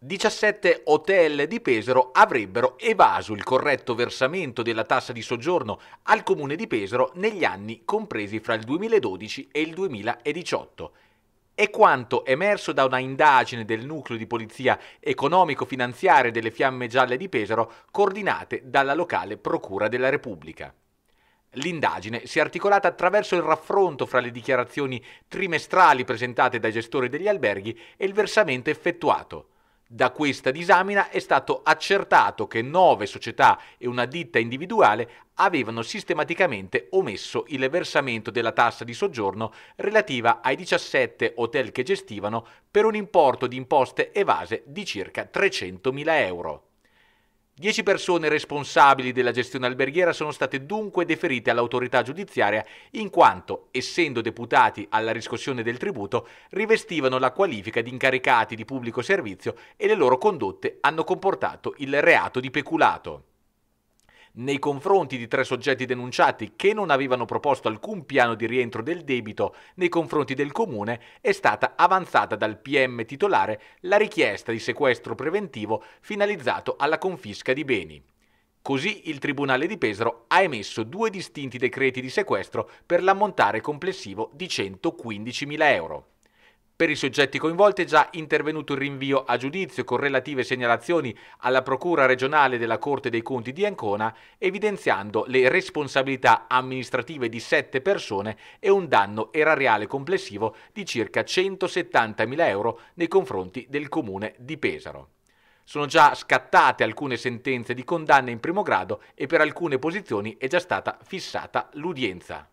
17 hotel di Pesaro avrebbero evaso il corretto versamento della tassa di soggiorno al comune di Pesaro negli anni compresi fra il 2012 e il 2018. È quanto emerso da una indagine del nucleo di polizia economico-finanziaria delle Fiamme Gialle di Pesaro coordinate dalla locale Procura della Repubblica. L'indagine si è articolata attraverso il raffronto fra le dichiarazioni trimestrali presentate dai gestori degli alberghi e il versamento effettuato. Da questa disamina è stato accertato che nove società e una ditta individuale avevano sistematicamente omesso il versamento della tassa di soggiorno relativa ai 17 hotel che gestivano per un importo di imposte evase di circa 300.000 euro. Dieci persone responsabili della gestione alberghiera sono state dunque deferite all'autorità giudiziaria in quanto, essendo deputati alla riscossione del tributo, rivestivano la qualifica di incaricati di pubblico servizio e le loro condotte hanno comportato il reato di peculato nei confronti di tre soggetti denunciati che non avevano proposto alcun piano di rientro del debito nei confronti del comune, è stata avanzata dal PM titolare la richiesta di sequestro preventivo finalizzato alla confisca di beni. Così il Tribunale di Pesaro ha emesso due distinti decreti di sequestro per l'ammontare complessivo di 115.000 euro. Per i soggetti coinvolti è già intervenuto il rinvio a giudizio con relative segnalazioni alla Procura regionale della Corte dei Conti di Ancona, evidenziando le responsabilità amministrative di sette persone e un danno erariale complessivo di circa 170.000 euro nei confronti del Comune di Pesaro. Sono già scattate alcune sentenze di condanna in primo grado e per alcune posizioni è già stata fissata l'udienza.